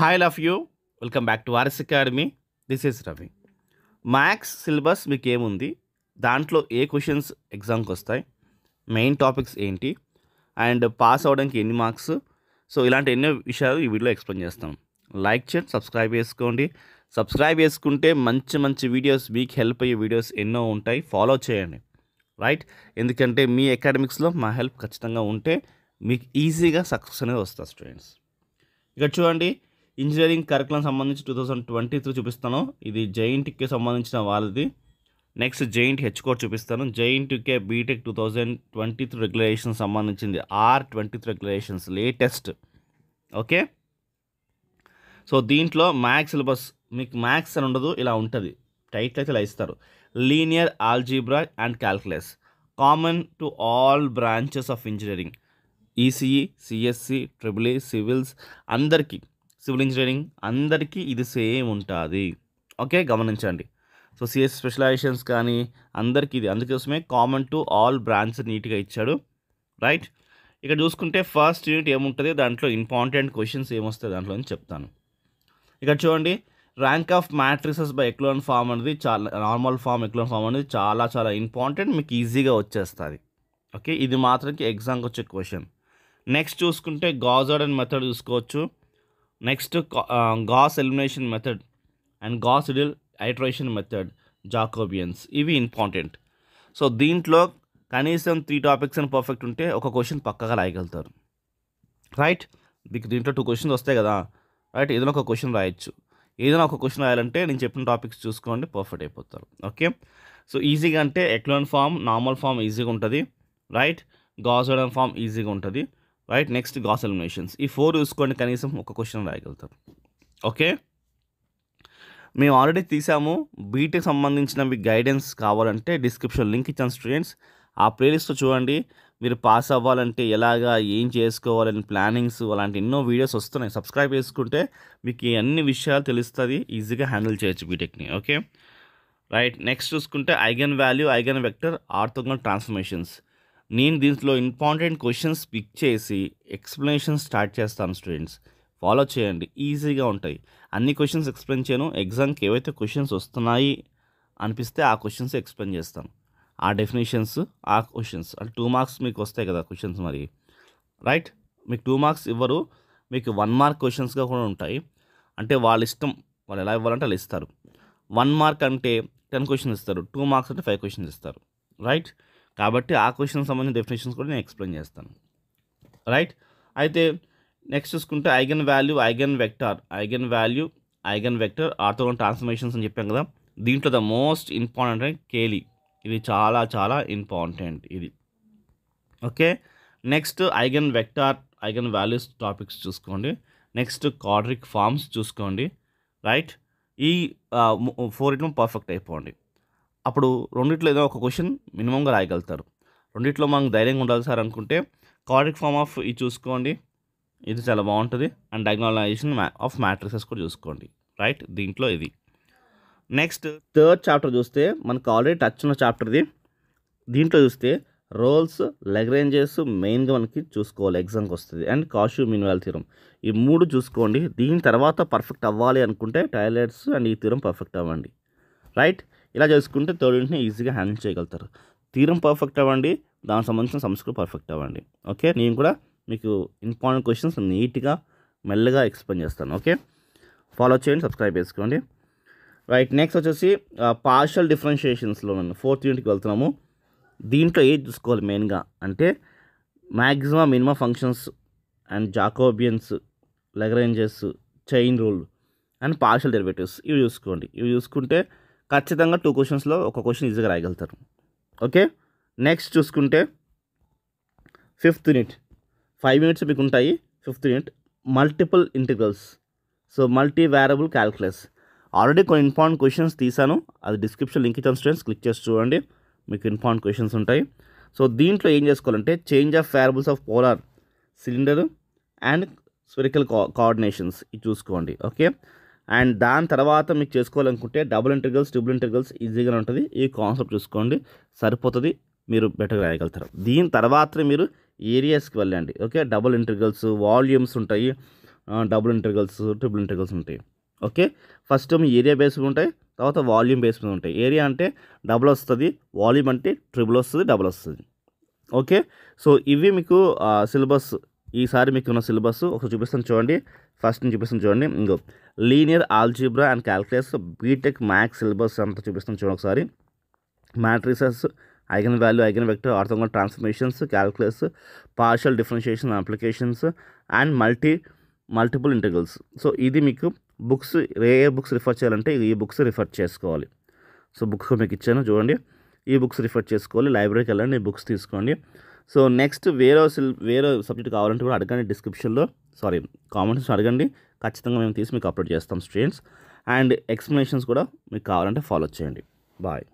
hi love you welcome back to Varas academy this is Ravi maths syllabus మీకు ఏముంది దాంట్లో ఏ క్వశ్చన్స్ ఎగ్జామ్కి వస్తాయి మెయిన్ టాపిక్స్ ఏంటి అండ్ పాస్ అవడానికి ఎన్ని మార్క్స్ సో ఇలాంటి ఎన్నో విషయాలు ఈ వీడియోలో ఎక్స్ప్లెయిన్ చేస్తాం లైక్ చేయండి సబ్స్క్రైబ్ చేసుకోండి సబ్స్క్రైబ్ చేసుకుంటే మంచి మంచి వీడియోస్ మీకు హెల్ప్ అయ్యే వీడియోస్ ఎన్నో ఉంటాయి ఫాలో చేయండి రైట్ ఎందుకంటే మీ అకాడమిక్స్లో మా హెల్ప్ ఖచ్చితంగా ఉంటే మీకు ఈజీగా సక్సెస్ అనేది వస్తుంది స్టూడెంట్స్ ఇక్కడ చూడండి ఇంజనీరింగ్ కరికులం సంబంధించి టూ థౌజండ్ ట్వంటీ త్రీ చూపిస్తాను ఇది జైంట్కి సంబంధించిన వాళ్ళది నెక్స్ట్ జైంట్ హెచ్ కోడ్ చూపిస్తాను జైంట్కే BTech two thousand twenty three regulation సంబంధించింది R twenty three regulations latest okay so దీంట్లో మ్యాథ్స్ సిలబస్ మీకు మ్యాథ్స్ అని ఉండదు ఇలా ఉంటుంది టైట్ అయితే ఇలా ఇస్తారు linear algebra and calculus common to all branches of engineering ECE CSC triple civils అందరికీ సివిల్ ఇంజనీరింగ్ అందరికీ ఇది సేమ్ ఉంటుంది ఓకే గమనించండి సో సిఎస్ స్పెషలైజేషన్స్ కానీ అందరికీ ఇది అందుకోసమే కామన్ టు ఆల్ బ్రాంచ్ నీట్గా ఇచ్చాడు రైట్ ఇక్కడ చూసుకుంటే ఫస్ట్ యూనిట్ ఏముంటుంది దాంట్లో ఇంపార్టెంట్ క్వశ్చన్స్ ఏమొస్తాయి దాంట్లో అని చెప్తాను ఇక్కడ చూడండి rank of matrices by echelon form అనేది చాలా నార్మల్ ఫామ్ ఎక్లోన్ ఫామ్ అనేది చాలా చాలా ఇంపార్టెంట్ మీకు ఈజీగా వచ్చేస్తుంది ఓకే ఇది మాత్రం ఎగ్జామ్కి వచ్చే క్వశ్చన్ నెక్స్ట్ చూసుకుంటే గాజర్డ్ అండ్ మెథడ్ చూసుకోవచ్చు next Gauss elimination method and Gauss Seidel iteration method Jacobians ఇవి ఇంపార్టెంట్ సో దీంట్లో కనీసం త్రీ టాపిక్స్ అని పర్ఫెక్ట్ ఉంటే ఒక క్వశ్చన్ పక్కగా రాయగలుగుతారు రైట్ మీకు దీంట్లో టూ క్వశ్చన్స్ వస్తాయి కదా రైట్ ఏదైనా ఒక క్వశ్చన్ రాయొచ్చు ఏదైనా ఒక క్వశ్చన్ రాయాలంటే నేను చెప్పిన టాపిక్స్ చూసుకోండి పర్ఫెక్ట్ అయిపోతారు ఓకే సో ఈజీగా అంటే ఎక్లోన్ ఫామ్ నార్మల్ ఫామ్ ఈజీగా ఉంటుంది రైట్ గాజోడన్ ఫామ్ ఈజీగా ఉంటుంది రైట్ నెక్స్ట్ గాస్ ఎలిమినేషన్స్ ఈ ఫోర్ చూసుకోండి కనీసం ఒక క్వశ్చన్ రాయగలుగుతారు ఓకే మేము ఆల్రెడీ తీసాము బీటెక్ e సంబంధించిన మీకు గైడెన్స్ కావాలంటే డిస్క్రిప్షన్ లింక్ ఇచ్చాను స్టూడెంట్స్ ఆ ప్లేలిస్ట్లో చూడండి మీరు పాస్ అవ్వాలంటే ఎలాగా ఏం చేసుకోవాలని ప్లానింగ్స్ అలాంటి ఎన్నో వీడియోస్ వస్తున్నాయి సబ్స్క్రైబ్ చేసుకుంటే మీకు అన్ని విషయాలు తెలుస్తుంది ఈజీగా హ్యాండిల్ చేయొచ్చు బీటెక్ని ఓకే రైట్ నెక్స్ట్ చూసుకుంటే eigen value eigen vector orthogonal transformations నేను దీంట్లో ఇంపార్టెంట్ క్వశ్చన్స్ పిక్ చేసి ఎక్స్ప్లెనేషన్ స్టార్ట్ చేస్తాను స్టూడెంట్స్ ఫాలో చేయండి ఈజీగా ఉంటాయి అన్ని క్వశ్చన్స్ ఎక్స్ప్లెయిన్ చేయను ఎగ్జామ్కి ఏవైతే క్వశ్చన్స్ వస్తున్నాయి అనిపిస్తే ఆ క్వశ్చన్స్ ఎక్స్ప్లెయిన్ చేస్తాను ఆ డెఫినేషన్స్ ఆ క్వశ్చన్స్ అంటే టూ మార్క్స్ మీకు వస్తాయి కదా క్వశ్చన్స్ మరి రైట్ మీకు టూ మార్క్స్ ఇవ్వరు మీకు వన్ మార్క్ క్వశ్చన్స్గా కూడా ఉంటాయి అంటే వాళ్ళ ఇష్టం వాళ్ళు ఎలా ఇవ్వాలంటే వాళ్ళు ఇస్తారు వన్ మార్క్ అంటే టెన్ క్వశ్చన్స్ ఇస్తారు టూ మార్క్స్ అంటే ఫైవ్ క్వశ్చన్స్ ఇస్తారు రైట్ కాబట్టి ఆ క్వశ్చన్ సంబంధించిన డెఫినేషన్స్ కూడా నేను ఎక్స్ప్లెయిన్ చేస్తాను రైట్ అయితే నెక్స్ట్ చూసుకుంటే eigen value eigen vector eigen value eigen vector orthogonal transformations అని చెప్పాం కదా దీంట్లో ద మోస్ట్ ఇంపార్టెంట్ అంటే కేలీ ఇది చాలా చాలా ఇంపార్టెంట్ ఇది okay next eigen vector eigen values topics చూసుకోండి నెక్స్ట్ కార్డ్రిక్ ఫార్మ్స్ చూసుకోండి రైట్ ఈ ఫోర్ ఇట్లో పర్ఫెక్ట్ అయిపోండి అప్పుడు రెండిట్లో ఏదో ఒక క్వశ్చన్ మినిమంగా రాయగలుగుతారు రెండిట్లో మనం ధైర్యంగా ఉండాలి సార్ అనుకుంటే కార్డిక్ ఫామ్ ఆఫ్ ఇది చూసుకోండి ఇది చాలా బాగుంటుంది అండ్ డయాగ్నలైజేషన్ ఆఫ్ మ్యాట్రిసెస్ కూడా చూసుకోండి రైట్ దీంట్లో ఇది నెక్స్ట్ థర్డ్ చాప్టర్ చూస్తే మనకు ఆల్రెడీ టచ్ ఉన్న చాప్టర్ది దీంట్లో చూస్తే రోల్స్ లెగ్రేంజెస్ మెయిన్గా మనకి చూసుకోవాలి ఎగ్జామ్కి వస్తుంది అండ్ కాష్యూ మినివల్ తీరం ఈ మూడు చూసుకోండి దీని తర్వాత పర్ఫెక్ట్ అవ్వాలి అనుకుంటే టాయిలెట్స్ అండ్ ఈ తీరం పర్ఫెక్ట్ అవ్వండి రైట్ ఇలా చేసుకుంటే థర్డ్ యూనిట్ని ఈజీగా హ్యాండిల్ చేయగలుగుతారు తీరం పర్ఫెక్ట్ అవ్వండి దానికి సంబంధించిన సంస్కృతి పర్ఫెక్ట్ అవ్వండి ఓకే నేను కూడా మీకు ఇంపార్టెంట్ క్వశ్చన్స్ నీట్గా మెల్లగా ఎక్స్ప్లెయిన్ చేస్తాను ఓకే ఫాలో చేయండి సబ్స్క్రైబ్ చేసుకోండి రైట్ నెక్స్ట్ వచ్చేసి పార్షల్ డిఫరెన్షియేషన్స్లో నేను ఫోర్త్ యూనిట్కి వెళ్తున్నాము దీంట్లో ఏది చూసుకోవాలి మెయిన్గా అంటే maximum minimum functions and Jacobians Lagrange's chain rule and partial derivatives ఇవి చూసుకోండి ఇవి చూసుకుంటే ఖచ్చితంగా టూ క్వశ్చన్స్లో ఒక క్వశ్చన్ ఈజీగా రాయగలుగుతారు ఓకే నెక్స్ట్ చూసుకుంటే ఫిఫ్త్ యూనిట్ ఫైవ్ యూనిట్స్ మీకు ఉంటాయి fifth unit multiple integrals so multi variable calculus already కొన్ని ఇంపార్టెంట్ క్వశ్చన్స్ తీశాను అది డిస్క్రిప్షన్ లింక్ ఇచ్చాను స్టూడెంట్స్ క్లిక్ చేసి చూడండి మీకు ఇంపార్టెంట్ క్వశ్చన్స్ ఉంటాయి సో దీంట్లో ఏం చేసుకోవాలంటే change of variables of polar cylinder and spherical coordinations ఇది చూసుకోండి ఓకే అండ్ దాని తర్వాత మీకు చేసుకోవాలనుకుంటే డబుల్ ఇంటర్గల్స్ ట్రిబుల్ ఇంటర్గల్స్ ఈజీగానే ఉంటుంది ఈ కాన్సెప్ట్ చూసుకోండి సరిపోతుంది మీరు బెటర్గా రాయగలుగుతారు దీని తర్వాత మీరు ఏరియాస్కి వెళ్ళండి ఓకే డబుల్ ఇంటర్గల్స్ వాల్యూమ్స్ ఉంటాయి డబుల్ ఇంటర్గల్స్ ట్రిబుల్ ఇంటర్గల్స్ ఉంటాయి ఓకే ఫస్ట్ మీ ఏరియా బేస్ ఉంటాయి తర్వాత వాల్యూమ్ బేస్ మీద ఉంటాయి ఏరియా అంటే డబుల్ వస్తుంది వాల్యూమ్ అంటే ట్రిబుల్ వస్తుంది డబుల్ వస్తుంది ఓకే సో ఇవి మీకు సిలబస్ ఈసారి మీకు ఉన్న సిలబస్ ఒక చూపిస్తాను చూడండి ఫస్ట్ నేను చూపిస్తాను చూడండి ఇంకో linear algebra and calculus BTech maths syllabus అంతా చూపిస్తాను చూడండి ఒకసారి matrices eigen value eigen vector orthogonal transformations calculus partial differentiation applications and multi multiple integrals so ఇది మీకు బుక్స్ ఏ బుక్స్ రిఫర్ చేయాలంటే ఈ బుక్స్ రిఫర్ చేసుకోవాలి సో బుక్స్ మీకు ఇచ్చాను చూడండి ఈ బుక్స్ రిఫర్ చేసుకోవాలి లైబ్రరీకి వెళ్ళండి బుక్స్ తీసుకోండి సో నెక్స్ట్ వేరే సిల్ వేరే సబ్జెక్ట్ కావాలంటే కూడా అడగండి డిస్క్రిప్షన్లో సారీ కామెంట్స్ అడగండి ఖచ్చితంగా మేము తీసి మీకు అప్లోడ్ చేస్తాం స్టూడెంట్స్ అండ్ ఎక్స్ప్లెనేషన్స్ కూడా మీకు కావాలంటే ఫాలో చేయండి బాయ్